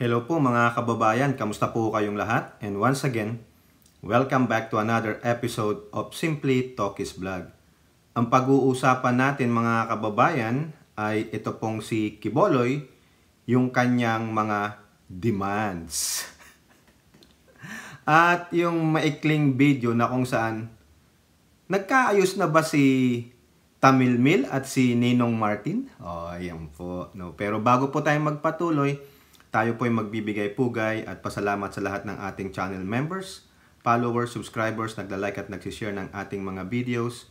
Hello po mga kababayan, kamusta po kayong lahat? And once again, welcome back to another episode of Simply Talkies Vlog. Ang pag-uusapan natin mga kababayan ay ito pong si Kiboloy, yung kanyang mga demands. At yung maikling video na kung saan nagkaayos na ba si Tamil Mil at si Ninong Martin? Oh, ayan po. No. Pero bago po tayo magpatuloy, tayo po ay magbibigay pugay at pasalamat sa lahat ng ating channel members, followers, subscribers, nagla-like at nagsishare ng ating mga videos.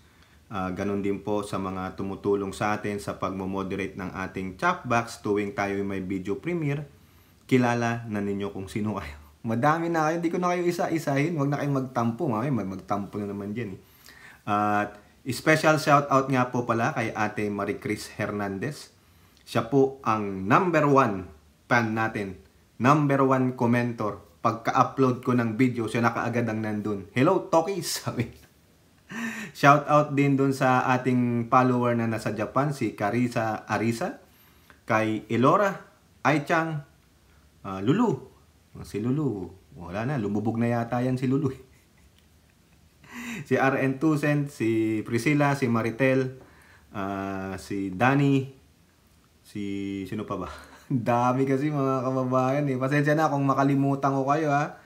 Uh, ganun din po sa mga tumutulong sa atin sa pagmo-moderate ng ating chat box tuwing tayo ay may video premiere. Kilala na ninyo kung sino kayo. Madami na kayo, hindi ko na kayo isa-isahin. Huwag na kayong magtampo. Mamaya mag magtampo na naman dyan. Eh. At special shout out nga po pala kay ate Marie Chris Hernandez. Siya po ang number one fan natin. Number one commentor. Pagka-upload ko ng video, siya nakaagad ang nandun. Hello, Tokis! Sabi. Shout out din dun sa ating follower na nasa Japan, si Carisa Arisa, kay Elora, Aichang, uh, Lulu. Ah, si Lulu, wala na, lumubog na yata yan si Lulu. Eh. si RN Tucent, si Priscilla, si Maritel, uh, si Danny, si sino pa ba? Dami kasi mga kababayan eh. Pasensya na kung makalimutan ko kayo ha.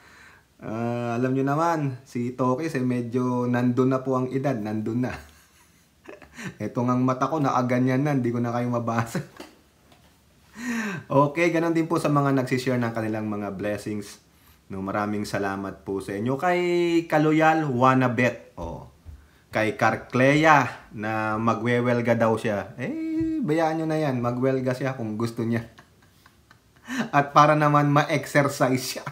Uh, alam nyo naman, si Tokis eh medyo nandun na po ang edad. Nandun na. Ito ngang mata ko nakaganyan na. Hindi ko na kayo mabasa. okay, ganun din po sa mga nagsishare ng kanilang mga blessings. No, maraming salamat po sa inyo. Kay Kaloyal Wanabet. Oh. Kay Carclea na magwewelga daw siya. Eh, bayaan nyo na yan. Magwelga siya kung gusto niya. At para naman ma-exercise siya.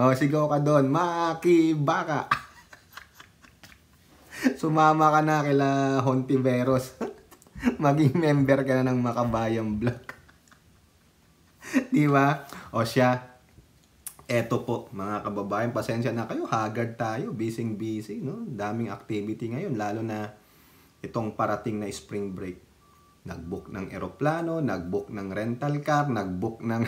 O, oh, sigaw ka doon, makibaka. Sumama ka na kila Hontiveros. Maging member ka na ng Makabayang Block. Di ba? O siya, Eto po, mga kababayan, pasensya na kayo. Haggard tayo, busy-busy, no? Daming activity ngayon, lalo na itong parating na spring break. Nagbook ng eroplano, nagbook ng rental car, nagbook ng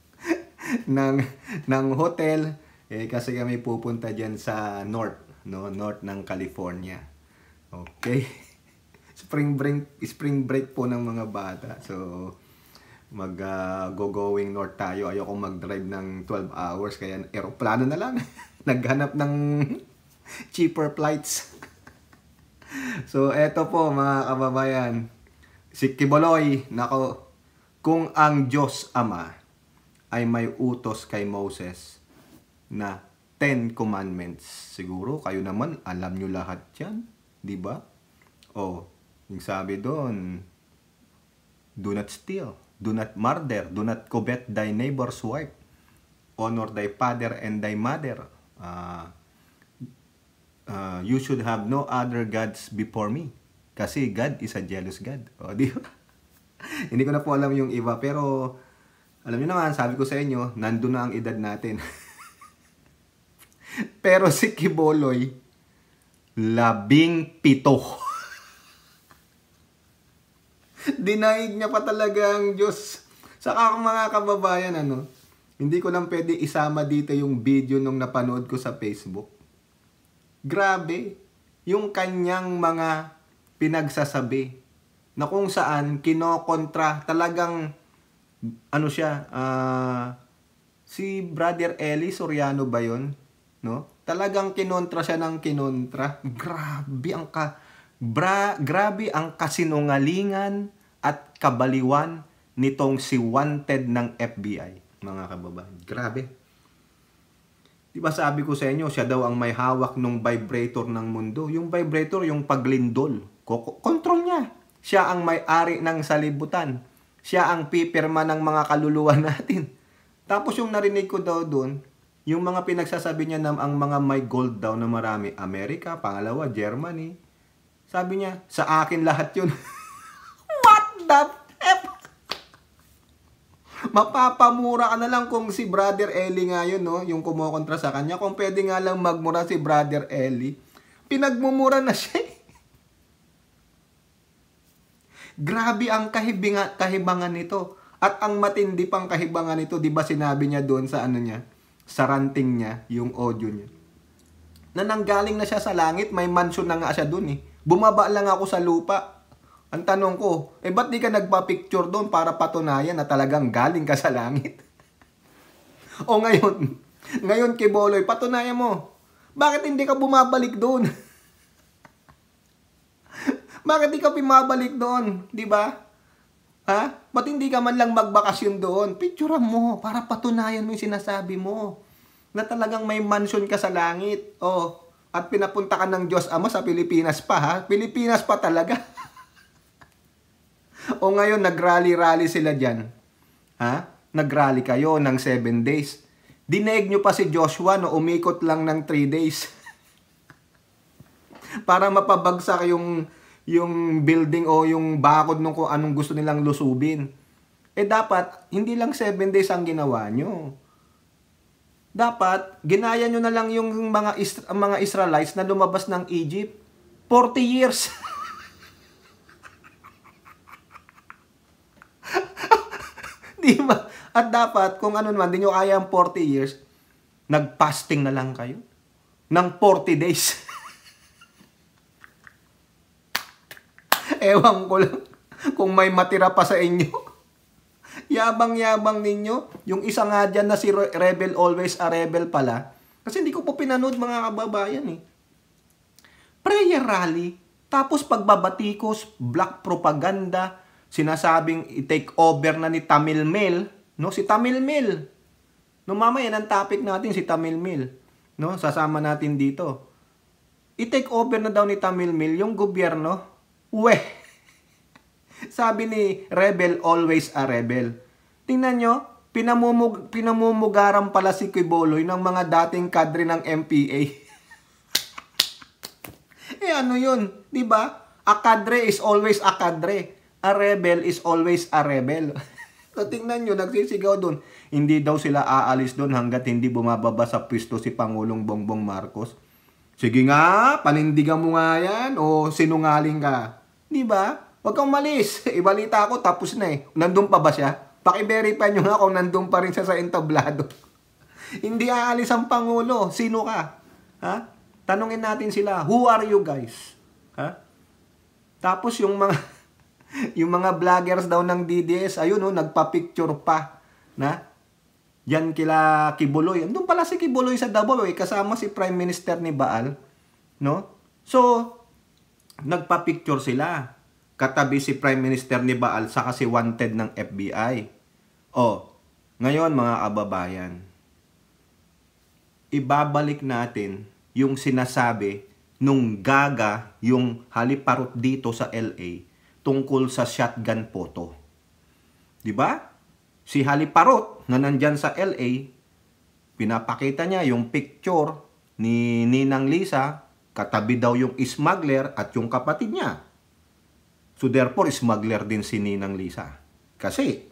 ng ng hotel eh kasi kami pupunta diyan sa north, no, north ng California. Okay. Spring break, spring break po ng mga bata. So mag uh, ah, go going north tayo. Ayoko mag-drive ng 12 hours kaya eroplano na lang. Naghanap ng cheaper flights. so eto po mga kababayan, Si Kiboloy, nako, kung ang Diyos Ama ay may utos kay Moses na Ten Commandments. Siguro kayo naman alam nyo lahat yan, di ba? O, yung sabi doon, do not steal, do not murder, do not covet thy neighbor's wife, honor thy father and thy mother. Uh, uh, you should have no other gods before me. Kasi God is a jealous God. O, di ba? Hindi ko na po alam yung iba. Pero, alam niyo naman, sabi ko sa inyo, nandun na ang edad natin. pero si Kiboloy, labing pito. Dinaig niya pa talaga ang Diyos. Saka mga kababayan, ano, hindi ko lang pwede isama dito yung video nung napanood ko sa Facebook. Grabe, yung kanyang mga pinagsasabi na kung saan kinokontra talagang ano siya uh, si Brother Eli Soriano ba yon no talagang kinontra siya ng kinontra grabe ang ka bra, grabe ang kasinungalingan at kabaliwan nitong si wanted ng FBI mga kababayan grabe Di ba sabi ko sa inyo, siya daw ang may hawak ng vibrator ng mundo. Yung vibrator, yung paglindol Control niya. Siya ang may-ari ng salibutan. Siya ang pipirma ng mga kaluluwa natin. Tapos yung narinig ko daw doon, yung mga pinagsasabi niya ng ang mga may gold daw na marami, Amerika, pangalawa, Germany. Sabi niya, sa akin lahat yun. What the F? Mapapamura ka na lang kung si Brother Ellie nga yun, no? yung kumokontra sa kanya. Kung pwede nga lang magmura si Brother Ellie, pinagmumura na siya. Grabe ang kahibinga, kahibangan nito. At ang matindi pang kahibangan nito, 'di ba sinabi niya doon sa ano niya, sa ranting niya, yung audio niya. Na nanggaling na siya sa langit, may mansion na nga siya doon eh. Bumaba lang ako sa lupa. Ang tanong ko, eh ba't di ka nagpa-picture doon para patunayan na talagang galing ka sa langit? o ngayon, ngayon kay Boloy, patunayan mo. Bakit hindi ka bumabalik doon? Bakit di ka pimabalik doon? Di ba? Ha? Ba't hindi ka man lang magbakasyon doon? Picturean mo para patunayan mo yung sinasabi mo na talagang may mansion ka sa langit. Oh, at pinapunta ka ng Diyos Ama sa Pilipinas pa ha. Pilipinas pa talaga. o ngayon nagrally-rally sila diyan. Ha? Nagrally kayo ng 7 days. Dineg nyo pa si Joshua no umikot lang ng 3 days. para mapabagsak yung yung building o yung bakod nung kung anong gusto nilang lusubin. Eh dapat, hindi lang 7 days ang ginawa nyo. Dapat, ginaya nyo na lang yung mga, Isra mga Israelites na lumabas ng Egypt. 40 years. di ba? At dapat, kung ano man, di nyo kaya ang 40 years, nagfasting na lang kayo ng 40 days. Ewan ko lang kung may matira pa sa inyo. Yabang-yabang ninyo. Yung isa nga dyan na si Rebel Always a Rebel pala. Kasi hindi ko po pinanood mga kababayan eh. Prayer rally. Tapos pagbabatikos, black propaganda, sinasabing i-take over na ni Tamil Mel. No? Si Tamil Mel. No, mamaya, ang topic natin si Tamil Mel. No? Sasama natin dito i-take over na daw ni Tamil Mel yung gobyerno we. Sabi ni Rebel, always a rebel. Tingnan nyo, pinamumug, pinamumugaran pala si Quiboloy ng mga dating kadre ng MPA. eh ano yun, di ba? A kadre is always a kadre. A rebel is always a rebel. so tingnan nyo, nagsisigaw doon. Hindi daw sila aalis doon hanggat hindi bumababa sa pwesto si Pangulong Bongbong Marcos. Sige nga, panindigan mo nga yan o sinungaling ka. Di ba? Huwag kang malis. Ibalita ko, tapos na eh. Nandun pa ba siya? Paki-verify nyo nga kung nandun pa rin siya sa entablado. Hindi aalis ang Pangulo. Sino ka? Ha? Tanungin natin sila, who are you guys? Ha? Tapos yung mga yung mga vloggers daw ng DDS, ayun oh, nagpa-picture pa na yan kila Kibuloy. Andun pala si Kibuloy sa Davao, eh, kasama si Prime Minister ni Baal, no? So, nagpa-picture sila. Katabi si Prime Minister ni Baal sa kasi wanted ng FBI. O, ngayon mga kababayan, ibabalik natin yung sinasabi nung gaga yung haliparot dito sa LA tungkol sa shotgun photo. 'Di ba? Si Haliparot na nandyan sa LA, pinapakita niya yung picture ni Ninang Lisa Katabi daw yung smuggler at yung kapatid niya. So therefore, smuggler din si Ninang Lisa. Kasi,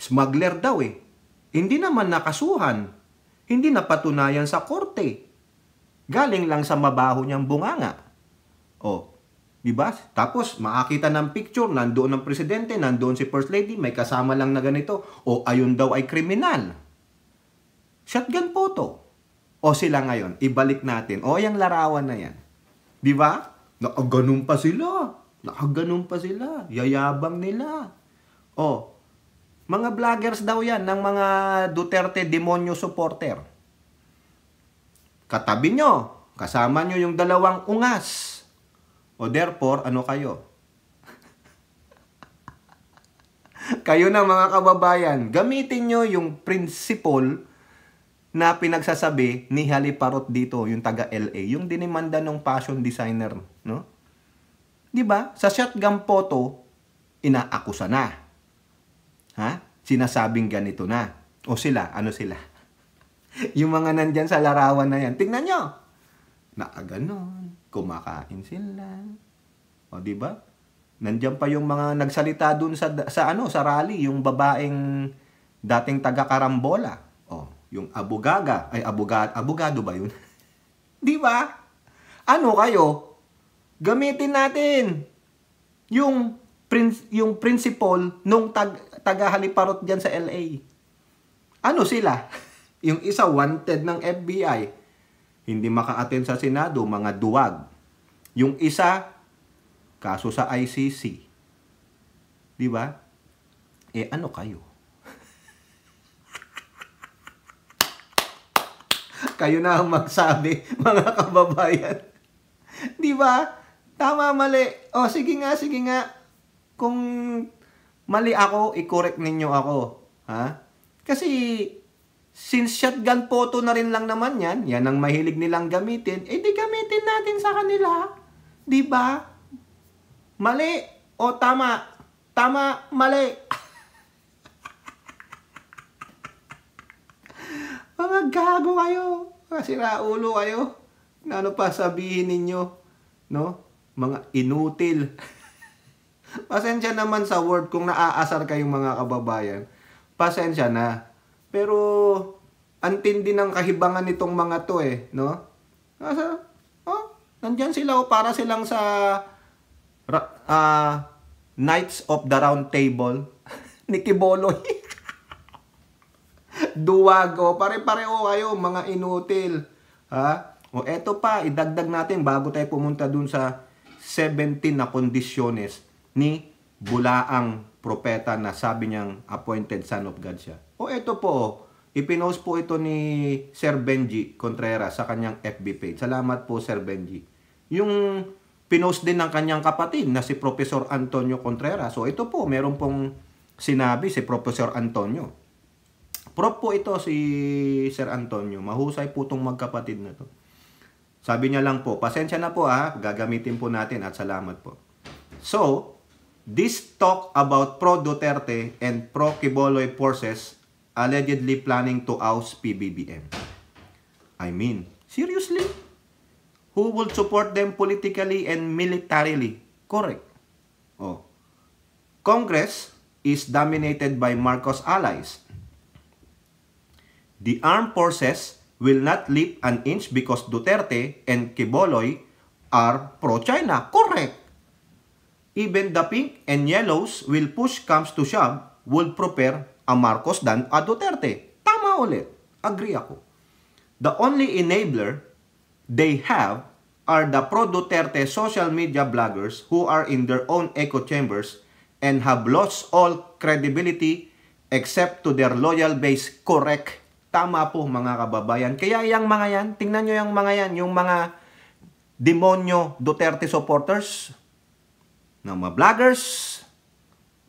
smuggler daw eh. Hindi naman nakasuhan. Hindi napatunayan sa korte. Galing lang sa mabaho niyang bunganga. O, di Tapos, makakita ng picture, nandoon ang presidente, nandoon si first lady, may kasama lang na ganito. O, ayun daw ay kriminal. Shotgun photo o sila ngayon, ibalik natin. O, yung larawan na yan. Di ba? Nakaganon pa sila. Nakaganon pa sila. Yayabang nila. O, mga vloggers daw yan ng mga Duterte demonyo supporter. Katabi nyo, kasama nyo yung dalawang ungas. O therefore, ano kayo? kayo na mga kababayan, gamitin nyo yung principle na pinagsasabi ni Haliparot dito, yung taga LA, yung dinimanda ng fashion designer, no? 'Di ba? Sa shotgun photo, inaakusa na. Ha? Sinasabing ganito na. O sila, ano sila? yung mga nandiyan sa larawan na yan, tingnan nyo! Nakaganon, ah, kumakain sila. O, di ba? Nandiyan pa yung mga nagsalita doon sa, sa ano, sa rally, yung babaeng dating taga-karambola yung abogaga, ay aboga, abogado ba yun? Di ba? Ano kayo? Gamitin natin yung prince yung principal nung tag tagahaliparot diyan sa LA. Ano sila? yung isa wanted ng FBI, hindi maka-attend sa Senado, mga duwag. Yung isa kaso sa ICC. 'Di ba? Eh ano kayo? Kayo na ang magsabi, mga kababayan. Di ba? Tama, mali. O, sige nga, sige nga. Kung mali ako, i-correct ninyo ako. Ha? Kasi, since shotgun photo na rin lang naman yan, yan ang mahilig nilang gamitin, eh di gamitin natin sa kanila. Di ba? Mali o tama? Tama, mali. Mga gago kayo. Masira ulo kayo. Ano pa sabihin ninyo? No? Mga inutil. Pasensya naman sa word kung naaasar kayong mga kababayan. Pasensya na. Pero antindi ng kahibangan nitong mga to eh, no? Asa? oh, nandiyan sila oh, para silang sa uh, Knights of the Round Table ni Kiboloy. Duwag. O, pare-pareho kayo, mga inutil. Ha? O, eto pa, idagdag natin bago tayo pumunta dun sa 17 na kondisyones ni Bulaang Propeta na sabi niyang appointed son of God siya. O, eto po, ipinost po ito ni Sir Benji Contreras sa kanyang FB page. Salamat po, Sir Benji. Yung pinost din ng kanyang kapatid na si Professor Antonio Contreras. So, ito po, meron pong sinabi si Professor Antonio. Prop po ito si Sir Antonio. Mahusay po itong magkapatid na to. Sabi niya lang po, pasensya na po ha, gagamitin po natin at salamat po. So, this talk about pro-Duterte and pro-Kiboloy forces allegedly planning to oust PBBM. I mean, seriously? Who will support them politically and militarily? Correct. Oh. Congress is dominated by Marcos allies The armed forces will not leap an inch because Duterte and Kiboloy are pro-China. Correct! Even the pink and yellows will push comes to shove would prepare a Marcos than a Duterte. Tama ulit. Agree ako. The only enabler they have are the pro-Duterte social media bloggers who are in their own echo chambers and have lost all credibility except to their loyal base. Correct. Tama po mga kababayan. Kaya yung mga yan, tingnan nyo yung mga yan, yung mga demonyo Duterte supporters, na mga vloggers,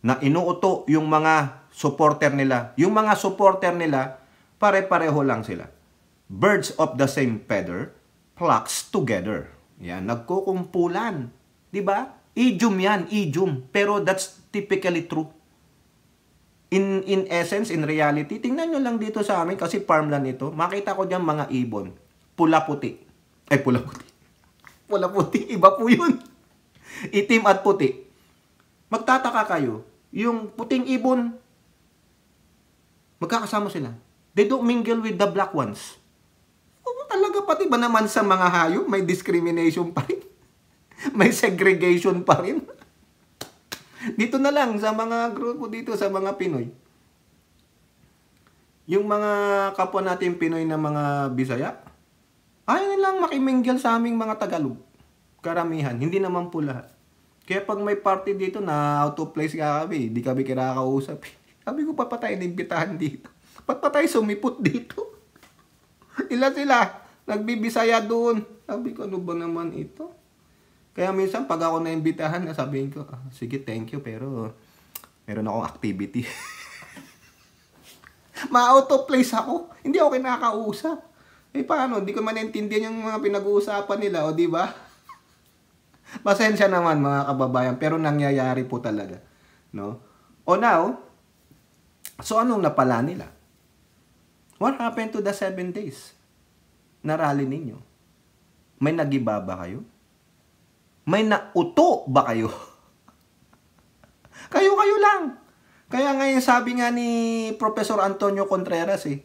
na inuuto yung mga supporter nila. Yung mga supporter nila, pare-pareho lang sila. Birds of the same feather flocks together. Yan, nagkukumpulan. 'Di ba? Idiom yan, idiom. Pero that's typically true in, in essence, in reality, tingnan nyo lang dito sa amin kasi farmland ito. Makita ko diyan mga ibon. Pula-puti. Ay, pula-puti. Pula-puti. Iba po yun. Itim at puti. Magtataka kayo. Yung puting ibon, magkakasama sila. They don't mingle with the black ones. O, talaga pati ba naman sa mga hayop, may discrimination pa rin? may segregation pa rin? dito na lang sa mga grupo dito, sa mga Pinoy. Yung mga kapwa natin Pinoy na mga Bisaya, ayaw nilang makimingle sa aming mga Tagalog. Karamihan, hindi naman po lahat. Kaya pag may party dito, na out of place ka kami, hindi kami kinakausap. Sabi ko, papatay na imbitahan dito. Patpatay sumipot dito. Ilan sila? Nagbibisaya doon. Sabi ko, ano ba naman ito? Kaya minsan pag ako naimbitahan, sabihin ko, ah, sige, thank you, pero meron akong activity. Ma-auto-place ako. Hindi ako kinakausap. Eh paano? Hindi ko manintindihan yung mga pinag-uusapan nila, o di ba? Pasensya naman mga kababayan, pero nangyayari po talaga, no? O now, so anong napala nila? What happened to the seven days? na rally ninyo? May nagiba kayo? May nauto ba kayo? Kayo-kayo lang. Kaya ngayon sabi nga ni Professor Antonio Contreras eh,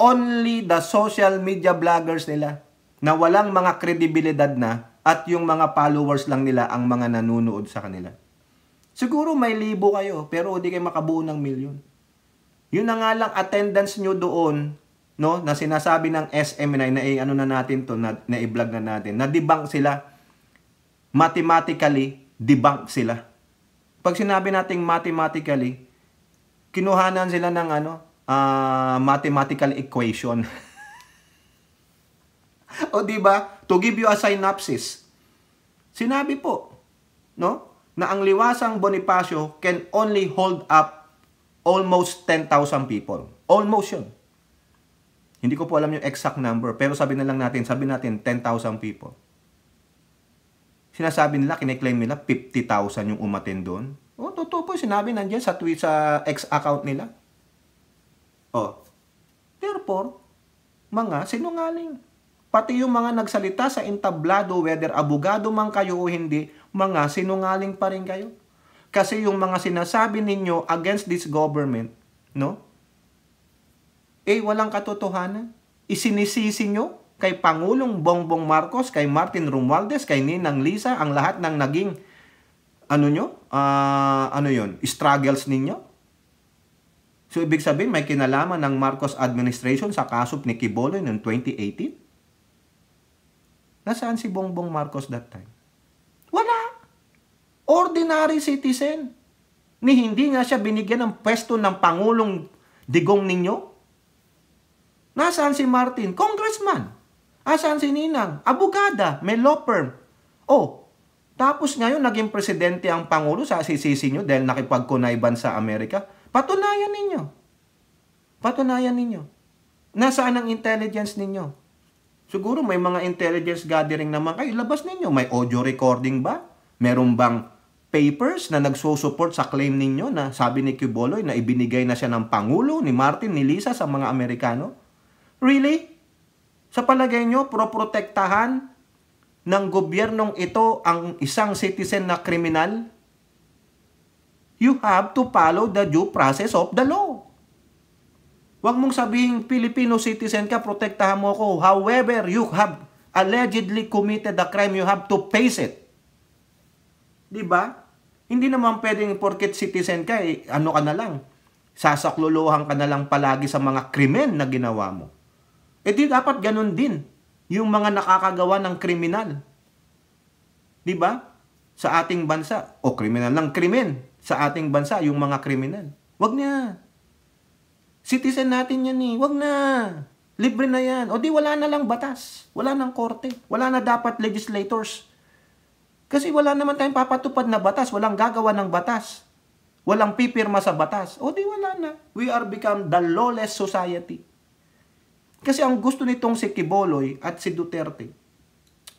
only the social media bloggers nila na walang mga kredibilidad na at yung mga followers lang nila ang mga nanonood sa kanila. Siguro may libo kayo, pero hindi kayo makabuo ng milyon. Yun na nga lang attendance nyo doon, no, na sinasabi ng SMNI na eh, ano na natin to, na, na i-vlog na natin, na debunk sila mathematically debunk sila. Pag sinabi nating mathematically, kinuhanan sila ng ano, uh, mathematical equation. o di ba? To give you a synopsis. Sinabi po, no? Na ang liwasang Bonifacio can only hold up almost 10,000 people. Almost 'yun. Hindi ko po alam yung exact number, pero sabi na lang natin, sabi natin 10,000 people sinasabi nila, kiniklaim nila 50,000 yung umatin doon. O, oh, totoo po, sinabi nandiyan sa tweet sa X account nila. Oh. Therefore, mga sinungaling. Pati yung mga nagsalita sa entablado, whether abogado man kayo o hindi, mga sinungaling pa rin kayo. Kasi yung mga sinasabi ninyo against this government, no? Eh, walang katotohanan. Isinisisi nyo kay Pangulong Bongbong Marcos, kay Martin Romualdez, kay Ninang Lisa, ang lahat ng naging ano nyo? Uh, ano yon Struggles ninyo? So, ibig sabihin, may kinalaman ng Marcos administration sa kasop ni Kibolo noong 2018? Nasaan si Bongbong Marcos that time? Wala! Ordinary citizen! Ni hindi nga siya binigyan ng pwesto ng Pangulong Digong ninyo? Nasaan si Martin? Congressman! Asaan ah, si Ninang? Abogada, may law firm. Oh, tapos ngayon naging presidente ang Pangulo sa sisisi nyo dahil nakipagkunayban sa Amerika. Patunayan ninyo. Patunayan ninyo. Nasaan ang intelligence ninyo? Siguro may mga intelligence gathering naman kayo. Labas ninyo. May audio recording ba? Meron bang papers na nagsusupport sa claim ninyo na sabi ni Cuboloy na ibinigay na siya ng Pangulo, ni Martin, ni Lisa sa mga Amerikano? Really? Sa palagay nyo, proprotektahan ng gobyernong ito ang isang citizen na kriminal? You have to follow the due process of the law. Huwag mong sabihin, Filipino citizen ka, protektahan mo ako. However, you have allegedly committed a crime, you have to face it. Di ba? Hindi naman pwedeng porket citizen ka, eh, ano ka na lang. Sasakluluhan ka na lang palagi sa mga krimen na ginawa mo. E di dapat ganun din yung mga nakakagawa ng kriminal. Di ba? Sa ating bansa, o kriminal ng krimen sa ating bansa, yung mga kriminal. Wag na. Citizen natin yan eh. Wag na. Libre na yan. O di wala na lang batas. Wala nang korte. Wala na dapat legislators. Kasi wala naman tayong papatupad na batas. Walang gagawa ng batas. Walang pipirma sa batas. O di wala na. We are become the lawless society. Kasi ang gusto nitong si Kiboloy at si Duterte,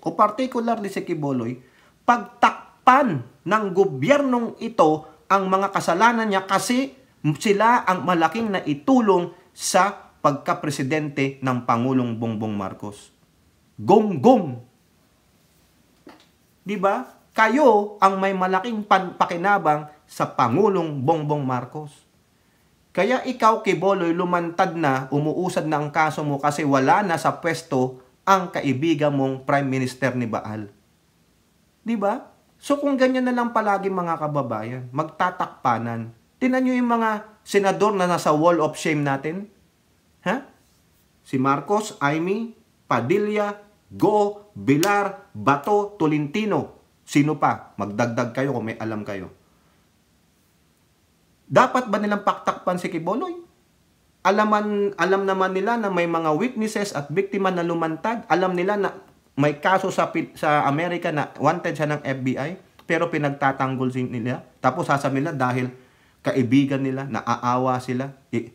o particularly si Kiboloy, pagtakpan ng gobyernong ito ang mga kasalanan niya kasi sila ang malaking naitulong sa pagkapresidente ng Pangulong Bongbong Marcos. Gonggong! Di ba? Kayo ang may malaking pakinabang sa Pangulong Bongbong Marcos. Kaya ikaw, Kiboloy, lumantad na, umuusad na ang kaso mo kasi wala na sa pwesto ang kaibigan mong Prime Minister ni Baal. Di ba? So kung ganyan na lang palagi mga kababayan, magtatakpanan. Tinan niyo yung mga senador na nasa wall of shame natin. Ha? Si Marcos, Aimee, Padilla, Go, Bilar, Bato, Tolentino. Sino pa? Magdagdag kayo kung may alam kayo. Dapat ba nilang paktakpan si Kiboloy? Alaman, alam naman nila na may mga witnesses at biktima na lumantad. Alam nila na may kaso sa, sa Amerika na wanted siya ng FBI pero pinagtatanggol nila. Tapos sasabihin nila dahil kaibigan nila, naaawa sila, I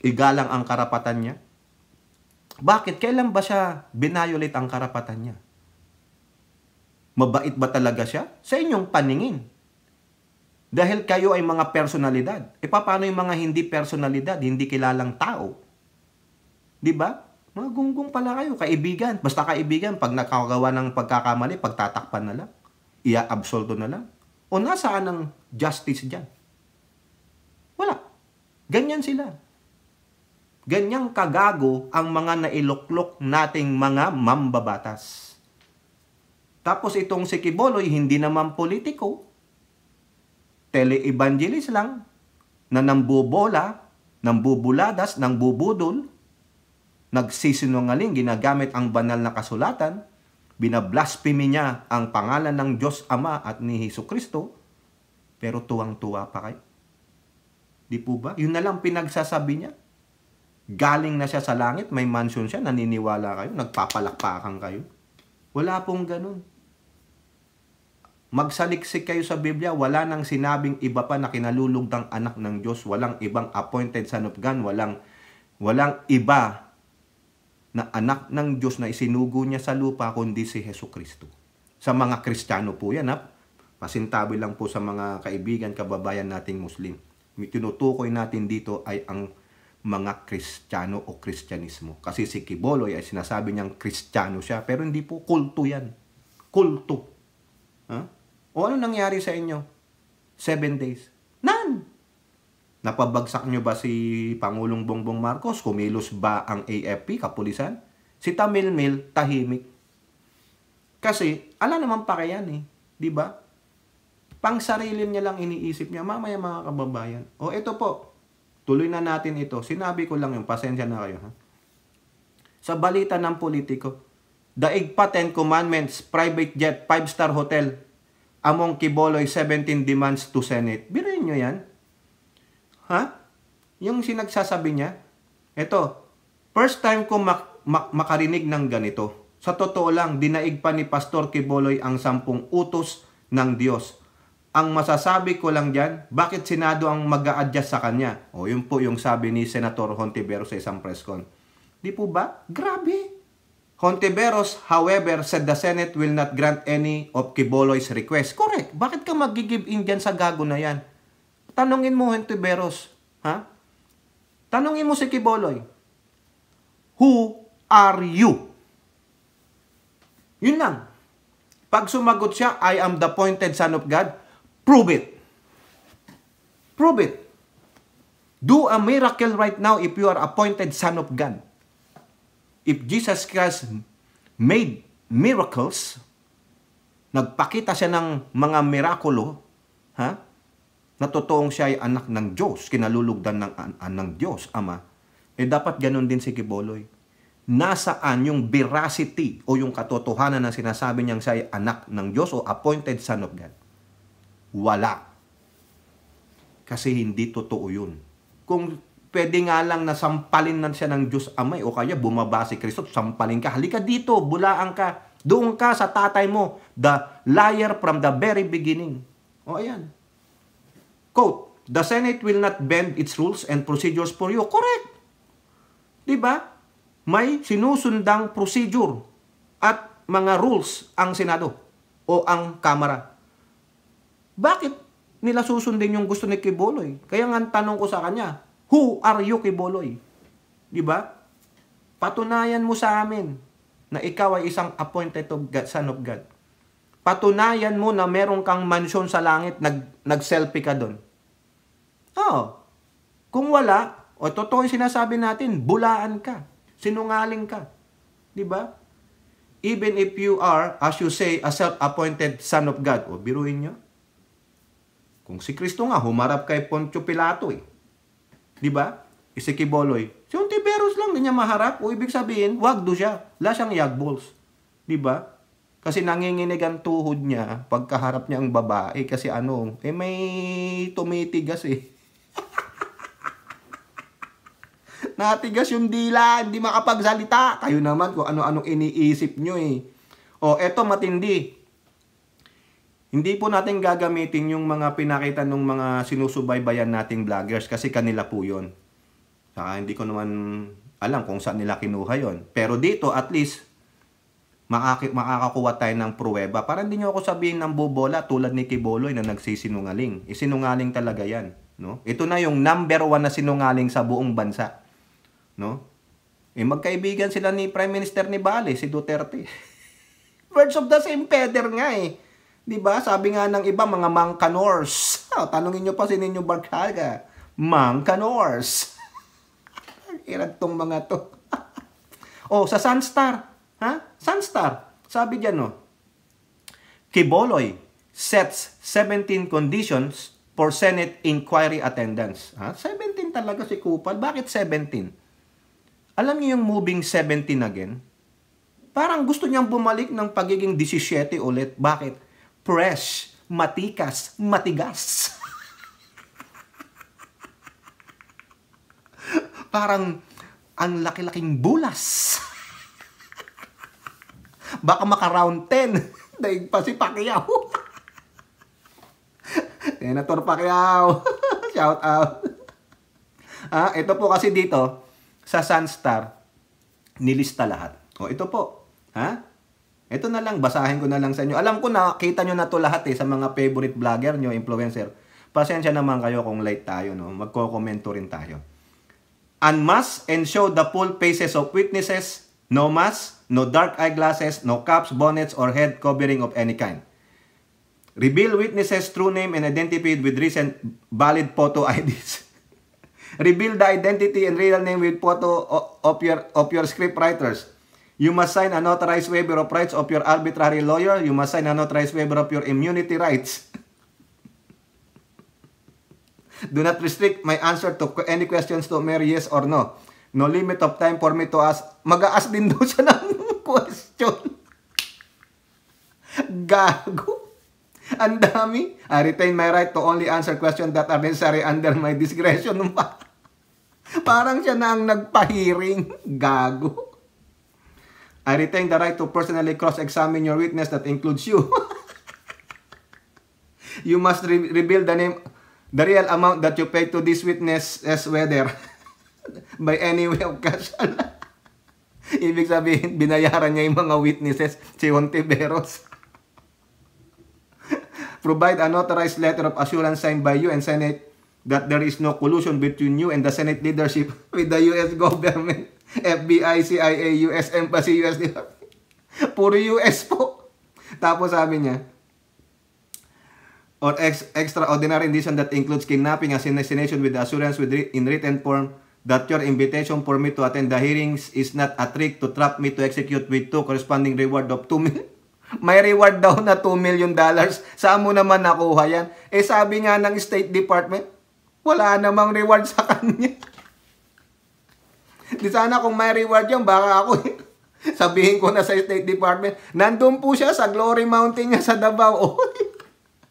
igalang ang karapatan niya. Bakit? Kailan ba siya binayolate ang karapatan niya? Mabait ba talaga siya? Sa inyong paningin, dahil kayo ay mga personalidad. E paano yung mga hindi personalidad, hindi kilalang tao? Di ba? Mga gunggong pala kayo, kaibigan. Basta kaibigan, pag nakagawa ng pagkakamali, pagtatakpan na lang. Ia-absolto na lang. O nasaan ang justice dyan? Wala. Ganyan sila. Ganyang kagago ang mga nailoklok nating mga mambabatas. Tapos itong si Kiboloy, hindi naman politiko, tele-evangelist lang na nambubola, nambubuladas, nangbubudol, nagsisinungaling, ginagamit ang banal na kasulatan, binablasphemy niya ang pangalan ng Diyos Ama at ni Heso Kristo, pero tuwang-tuwa pa kayo. Di po ba? Yun na lang pinagsasabi niya. Galing na siya sa langit, may mansion siya, naniniwala kayo, nagpapalakpakan kayo. Wala pong ganun. Magsaliksik kayo sa Biblia, wala nang sinabing iba pa na kinalulugdang anak ng Diyos, walang ibang appointed son of God, walang, walang iba na anak ng Diyos na isinugo niya sa lupa kundi si Heso Kristo. Sa mga Kristiyano po yan, ha? Pasintabi lang po sa mga kaibigan, kababayan nating Muslim. Tinutukoy natin dito ay ang mga Kristiyano o Kristyanismo. Kasi si Kiboloy ay sinasabi niyang Kristiyano siya, pero hindi po kulto yan. Kulto. Huh? O ano nangyari sa inyo? Seven days. None. Napabagsak nyo ba si Pangulong Bongbong Marcos? Kumilos ba ang AFP, kapulisan? Si Tamilmil, tahimik. Kasi, ala naman pa kaya eh. Di ba? Pang sarili niya lang iniisip niya, mamaya mga kababayan. O ito po, tuloy na natin ito. Sinabi ko lang yung pasensya na kayo. Ha? Sa balita ng politiko, daig pa 10 commandments, private jet, 5-star hotel, among Kiboloy 17 demands to Senate. Birin nyo yan. Ha? Yung sinagsasabi niya. Ito, first time ko mak- mak- makarinig ng ganito. Sa totoo lang, dinaig pa ni Pastor Kiboloy ang sampung utos ng Diyos. Ang masasabi ko lang dyan, bakit Senado ang mag adjust sa kanya? O yun po yung sabi ni Senator Hontiveros sa isang presscon. Di po ba? Grabe! Hontiveros, however, said the Senate will not grant any of Kiboloy's request. Correct. Bakit ka mag-give in dyan sa gago na yan? Tanungin mo, Hontiveros. Ha? Tanungin mo si Kiboloy. Who are you? Yun lang. Pag sumagot siya, I am the appointed son of God, prove it. Prove it. Do a miracle right now if you are appointed son of God if Jesus Christ made miracles, nagpakita siya ng mga mirakulo, ha? na totoong siya ay anak ng Diyos, kinalulugdan ng, an, ng Diyos, Ama, eh dapat ganun din si Kiboloy. Nasaan yung veracity o yung katotohanan na sinasabi niyang siya ay anak ng Diyos o appointed son of God? Wala. Kasi hindi totoo yun. Kung pwede nga lang na sampalin na siya ng Diyos Amay o kaya bumaba si Kristo, sampalin ka. Halika dito, bulaan ka. Doon ka sa tatay mo, the liar from the very beginning. O ayan. Quote, the Senate will not bend its rules and procedures for you. Correct. Di ba? May sinusundang procedure at mga rules ang Senado o ang Kamara. Bakit nila susundin yung gusto ni Kiboloy? Kaya nga tanong ko sa kanya, Who are you, kay Boloy? Di ba? Patunayan mo sa amin na ikaw ay isang appointed of God, son of God. Patunayan mo na meron kang mansyon sa langit, nag, nag-selfie ka doon. Oo. Oh, kung wala, o totoo yung sinasabi natin, bulaan ka, sinungaling ka. Di ba? Even if you are, as you say, a self-appointed son of God, o biruin nyo. Kung si Kristo nga, humarap kay Poncio Pilato eh. Di ba? Boloy. Si Ontiveros lang, ganyan maharap. O ibig sabihin, do siya. Wala siyang yagballs. Di ba? Kasi nanginginig ang tuhod niya pagkaharap niya ang babae. Kasi ano, eh may tumitigas eh. Natigas yung dila, hindi makapagsalita. Kayo naman kung ano-anong iniisip nyo eh. O, eto matindi. Hindi po natin gagamitin yung mga pinakita ng mga sinusubaybayan nating vloggers kasi kanila po yun. Saka hindi ko naman alam kung saan nila kinuha yon. Pero dito at least makak makakakuha tayo ng pruweba. Para hindi nyo ako sabihin ng bobola tulad ni Kiboloy na nagsisinungaling. Isinungaling talaga yan. No? Ito na yung number one na sinungaling sa buong bansa. No? Eh magkaibigan sila ni Prime Minister ni Bale, si Duterte. Words of the same feather nga eh. 'Di ba? Sabi nga ng iba mga mangkanors. Oh, tanungin niyo pa si Ninyo Barkaga. Mangkanors. Irag tong mga to. oh, sa Sunstar, ha? Sunstar. Sabi diyan no. Oh. Kiboloy sets 17 conditions for Senate inquiry attendance. Ha? 17 talaga si Kupal. Bakit 17? Alam niyo yung moving 17 again? Parang gusto niyang bumalik ng pagiging 17 ulit. Bakit? fresh, matikas, matigas. Parang ang laki-laking bulas. Baka maka-round 10. Daig pa si Pacquiao. Senator Pacquiao. Shout out. Ah, ito po kasi dito sa Sunstar nilista lahat. O ito po. Ha? Ito na lang, basahin ko na lang sa inyo. Alam ko na, kita nyo na to lahat eh, sa mga favorite vlogger nyo, influencer. Pasensya naman kayo kung late tayo, no? Magko-commento rin tayo. Unmask and show the full faces of witnesses, no mask, no dark eyeglasses, no caps, bonnets, or head covering of any kind. Reveal witnesses' true name and identity with recent valid photo IDs. Reveal the identity and real name with photo of your, of your script writers. You must sign an notarized waiver of rights of your arbitrary lawyer. You must sign an notarized waiver of your immunity rights. Do not restrict my answer to any questions to mere yes or no. No limit of time for me to ask. Mag-aas din daw siya ng question. Gago. Ang dami. I retain my right to only answer questions that are necessary under my discretion. Parang siya na ang nagpahiring. Gago. I retain the right to personally cross-examine your witness that includes you. you must re reveal the name, the real amount that you paid to this witness as whether by any way of cash. Ibig sabihin, binayaran niya yung mga witnesses, si Ontiveros. Provide an authorized letter of assurance signed by you and Senate that there is no collusion between you and the Senate leadership with the U.S. government. FBI, CIA, US Embassy, US Puro US po. Tapos sabi niya, or ex extraordinary indecent that includes kidnapping, assassination with assurance with in written form that your invitation for me to attend the hearings is not a trick to trap me to execute with two corresponding reward of 2 million. May reward daw na 2 million dollars. Saan mo naman nakuha yan? Eh sabi nga ng State Department, wala namang reward sa kanya. Di sana kung may reward yun, baka ako eh. sabihin ko na sa State Department, nandun po siya sa Glory Mountain niya sa Davao.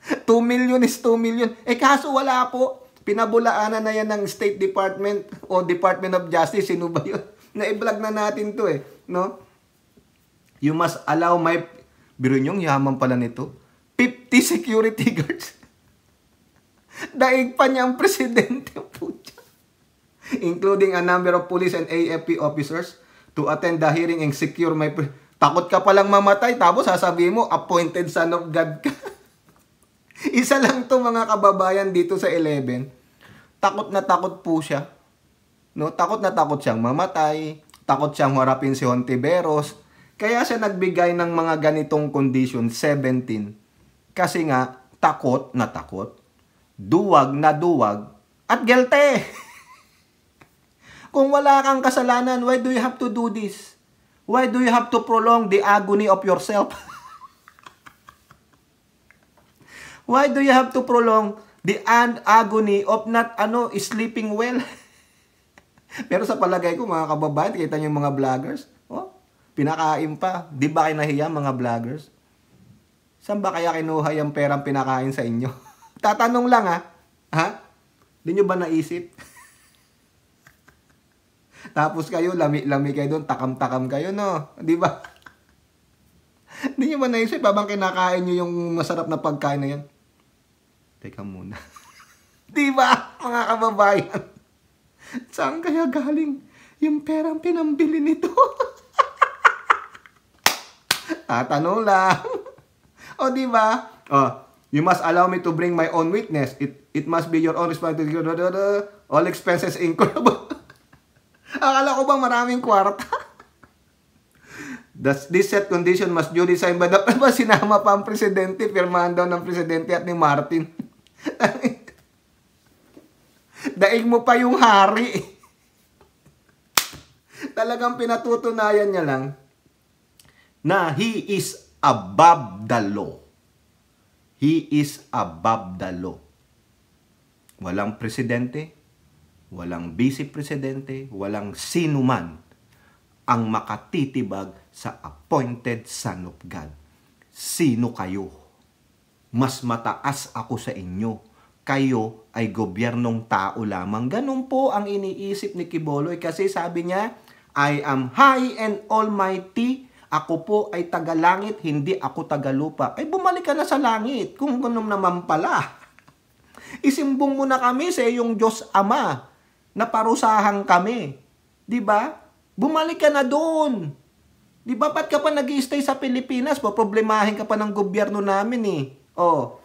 2 million is 2 million. Eh kaso wala po. Pinabulaanan na yan ng State Department o Department of Justice. Sino ba yun? Na-vlog na natin to eh. No? You must allow my... Biro nyong yaman pala nito. 50 security guards. Daig pa niya ang presidente po including a number of police and AFP officers to attend the hearing and secure my... Takot ka palang mamatay, tapos sasabihin mo, appointed son of God ka. Isa lang to mga kababayan dito sa 11. Takot na takot po siya. No, takot na takot siyang mamatay, takot siyang harapin si Hontiveros. Kaya siya nagbigay ng mga ganitong condition 17. Kasi nga takot na takot, duwag na duwag at gelte. Kung wala kang kasalanan, why do you have to do this? Why do you have to prolong the agony of yourself? why do you have to prolong the agony of not ano sleeping well? Pero sa palagay ko mga kababayan, kita niyo yung mga vloggers, oh, pinakain pa. Di ba kayo nahiya mga vloggers? Saan ba kaya kinuha yung perang pinakain sa inyo? Tatanong lang ah. ha. Ha? Hindi nyo ba naisip? Tapos kayo, lami-lami kayo doon, takam-takam kayo, no? Di ba? Hindi nyo ba naisip, habang kinakain nyo yung masarap na pagkain na yan? Teka muna. di ba, mga kababayan? Saan kaya galing yung perang pinambili nito? Tatanong ah, lang. o, di ba? O, You must allow me to bring my own witness. It it must be your own responsibility. All expenses incurable. Akala ko bang maraming kwarta? Thus, this set condition must duly signed by the... Ba, sinama pa ang presidente, pirmahan daw ng presidente at ni Martin. Daig mo pa yung hari. Talagang pinatutunayan niya lang na he is above the law. He is above the law. Walang presidente, walang busy presidente, walang sinuman ang makatitibag sa appointed Son of God. Sino kayo? Mas mataas ako sa inyo. Kayo ay gobyernong tao lamang. Ganun po ang iniisip ni Kiboloy kasi sabi niya, I am high and almighty. Ako po ay tagalangit, hindi ako tagalupa. Ay eh, bumalik ka na sa langit kung ganun naman pala. Isimbong mo na kami sa iyong Diyos Ama naparusahan kami. 'Di ba? Bumalik ka na doon. 'Di ba pat ka pa nag-stay sa Pilipinas, problemahin ka pa ng gobyerno namin eh. Oh.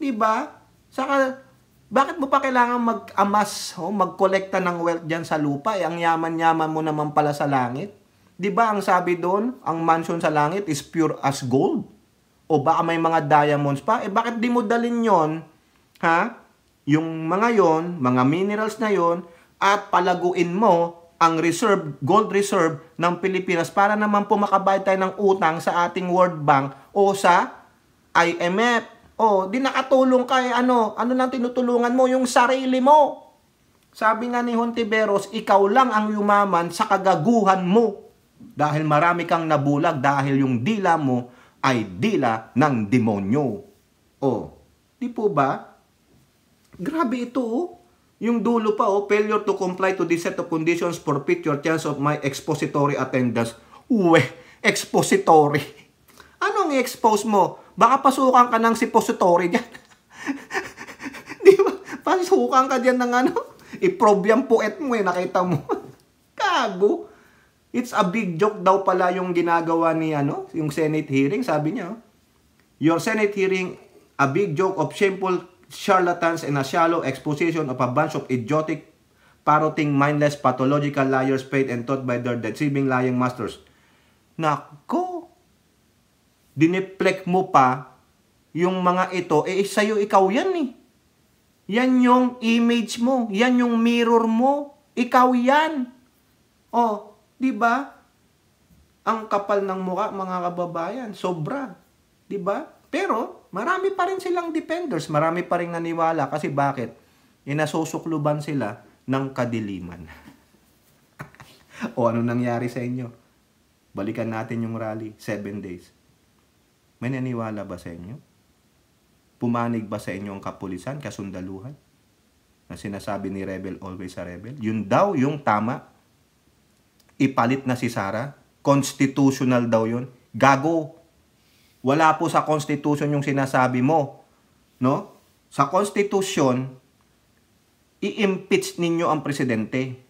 'Di ba? Saka bakit mo pa kailangan mag-amas o oh, magkolekta ng wealth diyan sa lupa? Eh, ang yaman-yaman mo naman pala sa langit. 'Di ba ang sabi doon, ang mansion sa langit is pure as gold? O baka may mga diamonds pa? Eh bakit di mo dalin 'yon? Ha? Yung mga 'yon, mga minerals na 'yon, at palaguin mo ang reserve, gold reserve ng Pilipinas para naman po makabayad tayo ng utang sa ating World Bank o sa IMF. O, di nakatulong kay ano, ano nang tinutulungan mo? Yung sarili mo. Sabi nga ni Hontiveros, ikaw lang ang yumaman sa kagaguhan mo. Dahil marami kang nabulag dahil yung dila mo ay dila ng demonyo. O, di po ba? Grabe ito oh. Yung dulo pa, oh, failure to comply to this set of conditions forfeit your chance of my expository attendance. Uwe, expository. Anong i-expose mo? Baka pasukan ka ng suppository dyan. Di ba? Pasukan ka dyan ng ano? I-probe yung puet mo eh, nakita mo. Kago. It's a big joke daw pala yung ginagawa ni ano, yung Senate hearing, sabi niya. Oh. Your Senate hearing, a big joke of shameful charlatans and a shallow exposition of a bunch of idiotic, parroting, mindless, pathological liars paid and taught by their deceiving lying masters. Nako! Diniplek mo pa yung mga ito, eh sa'yo ikaw yan eh. Yan yung image mo, yan yung mirror mo, ikaw yan. Oh, di ba? Ang kapal ng mukha mga kababayan, sobra. Di ba? Pero, marami pa rin silang defenders. Marami pa rin naniwala. Kasi bakit? Inasusukluban sila ng kadiliman. o ano nangyari sa inyo? Balikan natin yung rally. Seven days. May naniwala ba sa inyo? Pumanig ba sa inyo ang kapulisan, kasundaluhan? Na sinasabi ni Rebel always a Rebel? Yun daw yung tama. Ipalit na si Sara. Constitutional daw yun. Gago! Wala po sa Constitution yung sinasabi mo. No? Sa Constitution, i-impeach ninyo ang presidente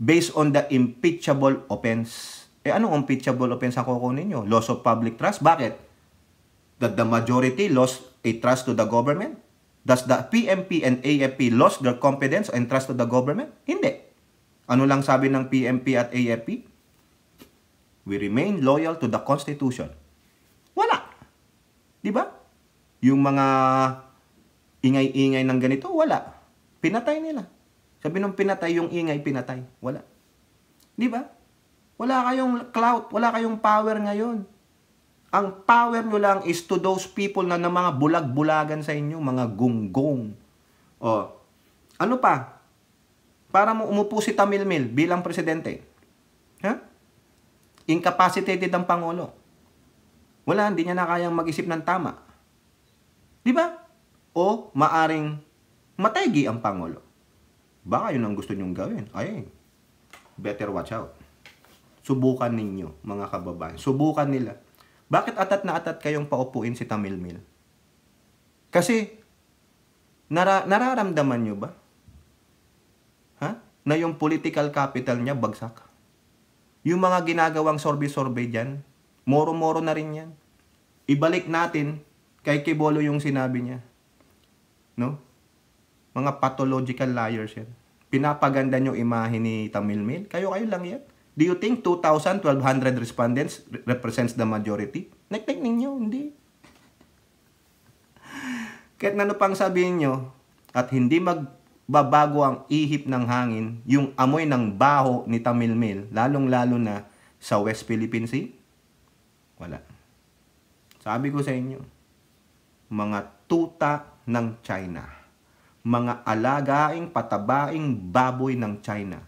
based on the impeachable offense. Eh anong impeachable offense ang kukunin ninyo? Loss of public trust? Bakit? That the majority lost a trust to the government? Does the PMP and AFP lost their confidence and trust to the government? Hindi. Ano lang sabi ng PMP at AFP? We remain loyal to the Constitution. Wala. 'Di ba? Yung mga ingay-ingay ng ganito, wala. Pinatay nila. Sabi nung pinatay yung ingay, pinatay. Wala. 'Di ba? Wala kayong clout, wala kayong power ngayon. Ang power nyo lang is to those people na, na mga bulag-bulagan sa inyo, mga gunggong. O, ano pa? Para mo umupo si Tamilmil bilang presidente. Ha? Incapacitated ang Pangulo. Wala, hindi niya nakayang mag-isip ng tama. Di ba? O maaring mategi ang Pangulo. Baka yun ang gusto niyong gawin. Ay, better watch out. Subukan ninyo, mga kababayan. Subukan nila. Bakit atat na atat kayong paupuin si Tamilmil? Kasi, nara nararamdaman nyo ba? Ha? Na yung political capital niya bagsak. Yung mga ginagawang sorbe-sorbe dyan, Moro-moro na rin yan. Ibalik natin kay Kebolo yung sinabi niya. No? Mga pathological liars yan. Pinapaganda nyo imahe ni Tamilmil. Kayo-kayo lang yan. Do you think 2,1200 respondents represents the majority? Nagtik ninyo, hindi. Kahit na ano pang sabihin nyo, at hindi magbabago ang ihip ng hangin, yung amoy ng baho ni Tamilmil, lalong-lalo na sa West Philippine Sea, wala. Sabi ko sa inyo, mga tuta ng China, mga alagaing patabaing baboy ng China,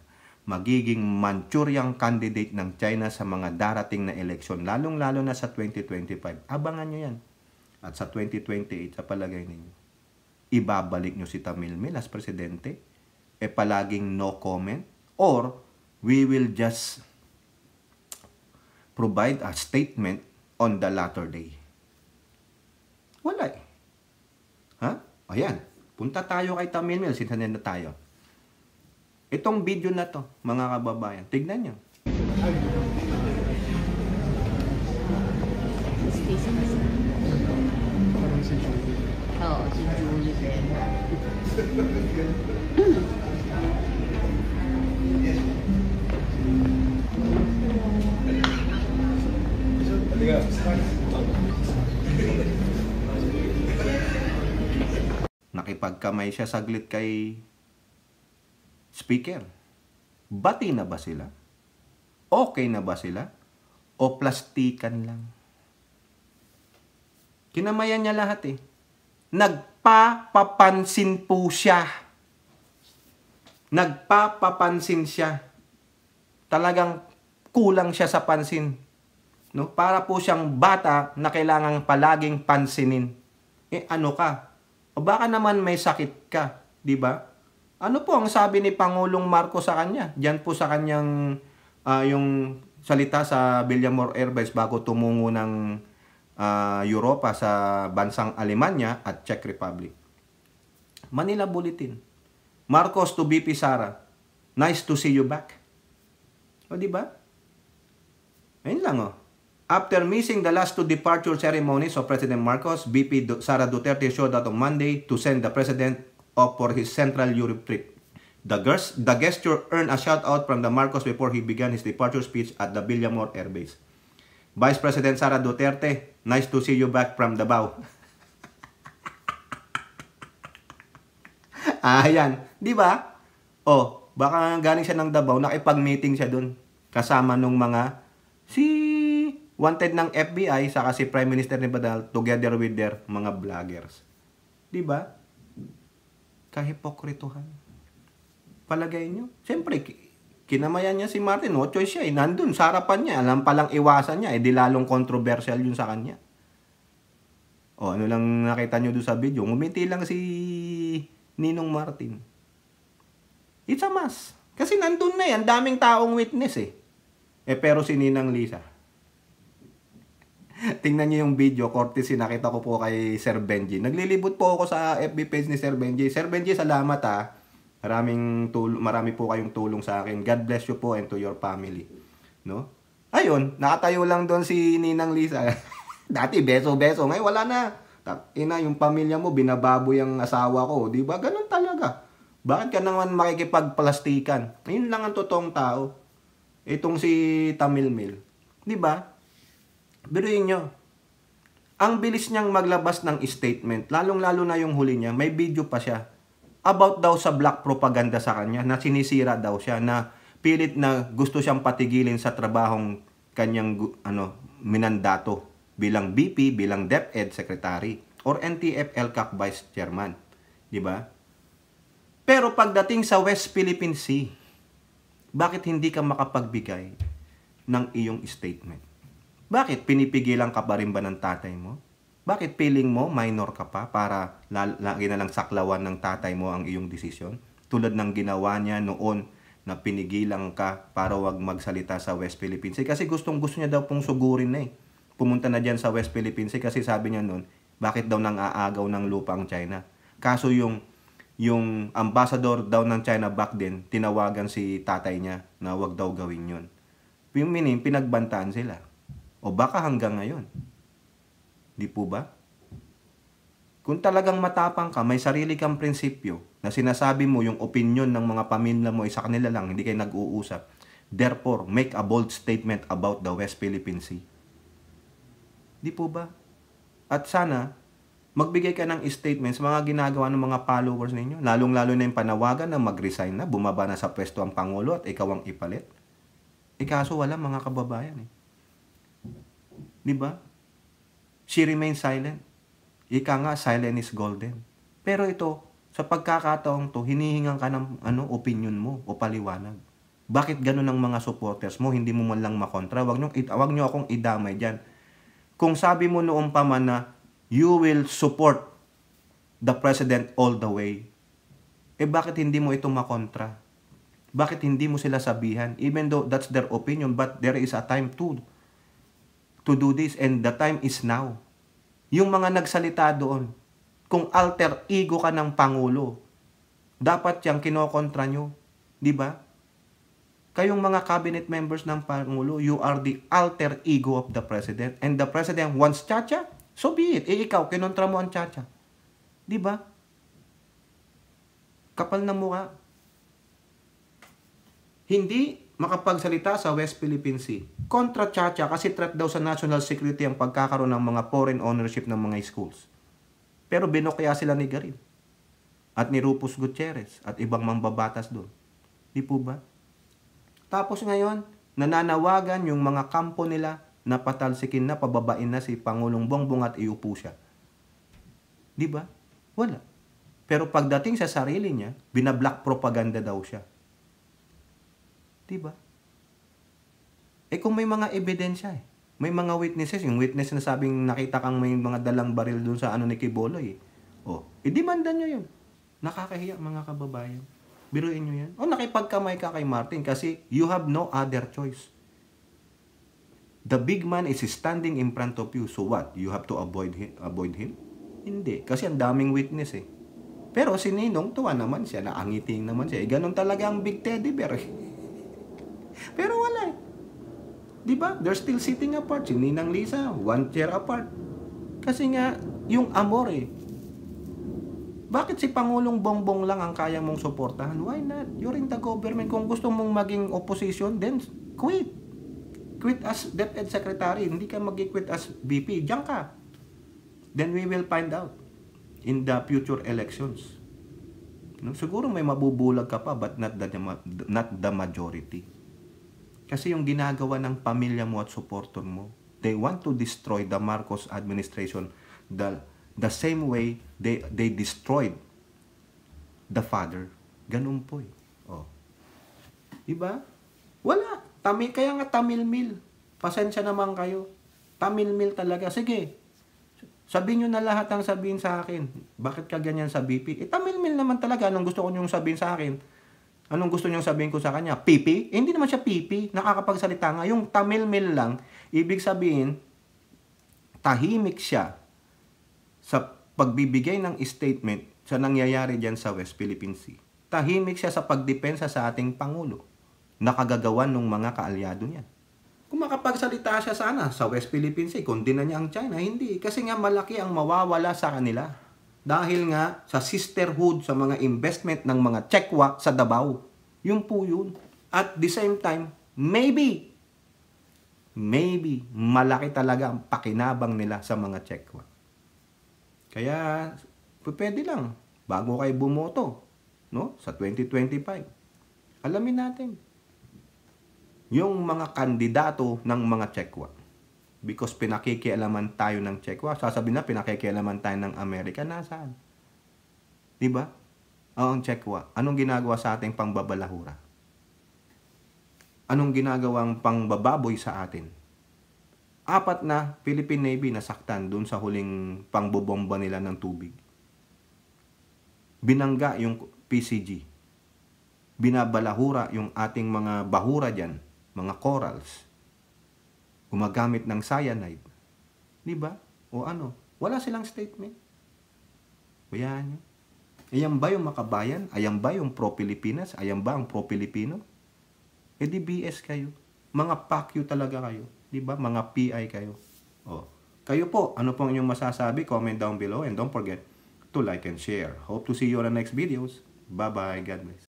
magiging Manchurian candidate ng China sa mga darating na eleksyon, lalong-lalo na sa 2025. Abangan nyo yan. At sa 2028, sa palagay ninyo, ibabalik nyo si Tamil as presidente? E palaging no comment? Or we will just provide a statement on the latter day? Wala eh. Ha? O yan. Punta tayo kay Tamil Mill. Sinanin na tayo. Itong video na to, mga kababayan. Tignan nyo. Oo, si Julie Bell. Nakipagkamay siya saglit kay speaker. Bati na ba sila? Okay na ba sila? O plastikan lang? Kinamayan niya lahat eh. Nagpapapansin po siya. Nagpapapansin siya. Talagang kulang siya sa pansin No? Para po siyang bata na kailangang palaging pansinin. Eh ano ka? O baka naman may sakit ka, di ba? Ano po ang sabi ni Pangulong Marcos sa kanya? Diyan po sa kanyang uh, yung salita sa Villamor Airways bago tumungo ng uh, Europa sa bansang Alemanya at Czech Republic. Manila Bulletin. Marcos to BP Sara. Nice to see you back. O, di ba? Ayun lang, oh. After missing the last two departure ceremonies of President Marcos, VP Sara Duterte showed up on Monday to send the president off for his Central Europe trip. The, girls, the gesture earned a shout-out from the Marcos before he began his departure speech at the Villamor Air Base. Vice President Sara Duterte, nice to see you back from Davao. ah, yan. Di ba? Oh, baka galing siya ng Davao, nakipag-meeting siya doon kasama nung mga si Wanted ng FBI saka si Prime Minister ni Badal together with their mga vloggers. 'Di ba? Kahipokrituhan. Palagay niyo? Siyempre, kinamayan niya si Martin. No choice siya. Eh. Nandun, sa harapan niya. Alam palang iwasan niya. Eh, di lalong controversial yun sa kanya. O, ano lang nakita niyo doon sa video. Ngumiti lang si Ninong Martin. It's a mess. Kasi nandun na yan. Daming taong witness eh. Eh, pero si Ninang Lisa, Tingnan niyo yung video, courtesy, nakita ko po kay Sir Benji. Naglilibot po ako sa FB page ni Sir Benji. Sir Benji, salamat ha. Ah. Maraming tul- marami po kayong tulong sa akin. God bless you po and to your family. No? Ayun, nakatayo lang doon si Ninang Lisa. Dati beso-beso, ngayon wala na. Ina, yung pamilya mo, binababoy ang asawa ko. Di ba? Ganun talaga. Bakit ka naman makikipagplastikan? Yun lang ang totoong tao. Itong si Tamil Mil. Di ba? Biruin nyo. Ang bilis niyang maglabas ng statement, lalong-lalo na yung huli niya, may video pa siya. About daw sa black propaganda sa kanya, na sinisira daw siya, na pilit na gusto siyang patigilin sa trabahong kanyang ano, minandato bilang BP, bilang DepEd Secretary, or NTF CAC Vice Chairman. Di ba? Pero pagdating sa West Philippine Sea, bakit hindi ka makapagbigay ng iyong statement? Bakit pinipigilan ka pa rin ba ng tatay mo? Bakit feeling mo minor ka pa para lagi na lang saklawan ng tatay mo ang iyong desisyon? Tulad ng ginawa niya noon na pinigilan ka para wag magsalita sa West Philippines. kasi gustong gusto niya daw pong sugurin na eh. Pumunta na diyan sa West Philippines kasi sabi niya noon, bakit daw nang aagaw ng lupa ang China? Kaso yung yung ambassador daw ng China back then, tinawagan si tatay niya na wag daw gawin yun. Yung meaning, pinagbantaan sila. O baka hanggang ngayon. Di po ba? Kung talagang matapang ka, may sarili kang prinsipyo na sinasabi mo yung opinion ng mga pamilya mo isa kanila lang, hindi kayo nag-uusap. Therefore, make a bold statement about the West Philippine Sea. Di po ba? At sana, magbigay ka ng statements mga ginagawa ng mga followers ninyo. Lalong-lalo na yung panawagan na mag-resign na, bumaba na sa pwesto ang Pangulo at ikaw ang ipalit. Ikaso eh, wala mga kababayan eh. Di ba? She remained silent. Ika nga, silent is golden. Pero ito, sa pagkakataong to, hinihingan ka ng ano, opinion mo o paliwanag. Bakit ganun ang mga supporters mo? Hindi mo man lang makontra. Wag nyo, wag nyo akong idamay dyan. Kung sabi mo noon pa man na you will support the president all the way, eh bakit hindi mo ito makontra? Bakit hindi mo sila sabihan? Even though that's their opinion, but there is a time to to do this and the time is now. Yung mga nagsalita doon, kung alter ego ka ng Pangulo, dapat yung kinokontra nyo. Di ba? Kayong mga cabinet members ng Pangulo, you are the alter ego of the President. And the President wants Chacha, so be it. E ikaw, kinontra mo ang Chacha. Di ba? Kapal na mukha. Hindi makapagsalita sa West Philippine Sea. Kontra Chacha kasi threat daw sa national security ang pagkakaroon ng mga foreign ownership ng mga schools. Pero binokya sila ni Garin at ni Rufus Gutierrez at ibang mambabatas doon. Di po ba? Tapos ngayon, nananawagan yung mga kampo nila na patalsikin na pababain na si Pangulong Bongbong at iupo siya. Di ba? Wala. Pero pagdating sa sarili niya, binablock propaganda daw siya. Diba? Eh kung may mga ebidensya eh. May mga witnesses. Yung witness na sabing nakita kang may mga dalang baril doon sa ano ni Kiboloy. Eh. Oh, idemanda eh, nyo yun. Nakakahiya mga kababayan. Biruin nyo yan. O oh, nakipagkamay ka kay Martin kasi you have no other choice. The big man is standing in front of you. So what? You have to avoid him? Avoid him? Hindi. Kasi ang daming witness eh. Pero si Ninong tuwa naman siya. Naangiting naman siya. Eh, ganun talaga ang big teddy bear eh. Pero wala eh. Di ba? They're still sitting apart. Si Ninang Lisa, one chair apart. Kasi nga, yung amor eh. Bakit si Pangulong Bongbong lang ang kaya mong suportahan? Why not? You're in the government. Kung gusto mong maging opposition, then quit. Quit as DepEd Secretary. Hindi ka mag-quit as VP. Diyan ka. Then we will find out in the future elections. No? Siguro may mabubulag ka pa but not the, not the majority. Kasi yung ginagawa ng pamilya mo at supporter mo, they want to destroy the Marcos administration the, the same way they, they destroyed the father. Ganun po eh. Oh. Diba? Wala. Tamil, kaya nga tamilmil. Pasensya naman kayo. Tamilmil talaga. Sige. Sabihin nyo na lahat ang sabihin sa akin. Bakit ka ganyan sa BP? Eh, tamilmil naman talaga. Anong gusto ko nyong sabihin sa akin? Anong gusto niyang sabihin ko sa kanya? Pipi? Eh, hindi naman siya pipi. Nakakapagsalita nga. Yung tamil-mil lang, ibig sabihin, tahimik siya sa pagbibigay ng statement sa nangyayari dyan sa West Philippine Sea. Tahimik siya sa pagdepensa sa ating Pangulo. na Nakagagawan ng mga kaalyado niya. Kung makapagsalita siya sana sa West Philippine Sea, kundi na niya ang China, hindi. Kasi nga malaki ang mawawala sa kanila. Dahil nga sa sisterhood sa mga investment ng mga Chekwa sa Davao. Yun po yun. At the same time, maybe, maybe, malaki talaga ang pakinabang nila sa mga Chekwa. Kaya, pwede lang, bago kayo bumoto, no? Sa 2025. Alamin natin yung mga kandidato ng mga Chekwa because pinakikialaman tayo ng Chekwa. sasabihin na pinakikialaman tayo ng Amerika. Nasaan? Di ba? Oh, ang Chekwa. Anong ginagawa sa ating pangbabalahura? Anong ginagawang pangbababoy sa atin? Apat na Philippine Navy nasaktan doon sa huling pangbobomba nila ng tubig. Binangga yung PCG. Binabalahura yung ating mga bahura dyan, mga corals gumagamit ng cyanide. Di ba? O ano? Wala silang statement. Bayaan nyo. Ayan ba yung makabayan? Ayan ba yung pro-Pilipinas? Ayan ba ang pro-Pilipino? E di BS kayo. Mga pakyo talaga kayo. Di ba? Mga PI kayo. O. Kayo po, ano pong inyong masasabi? Comment down below and don't forget to like and share. Hope to see you on the next videos. Bye-bye. God bless.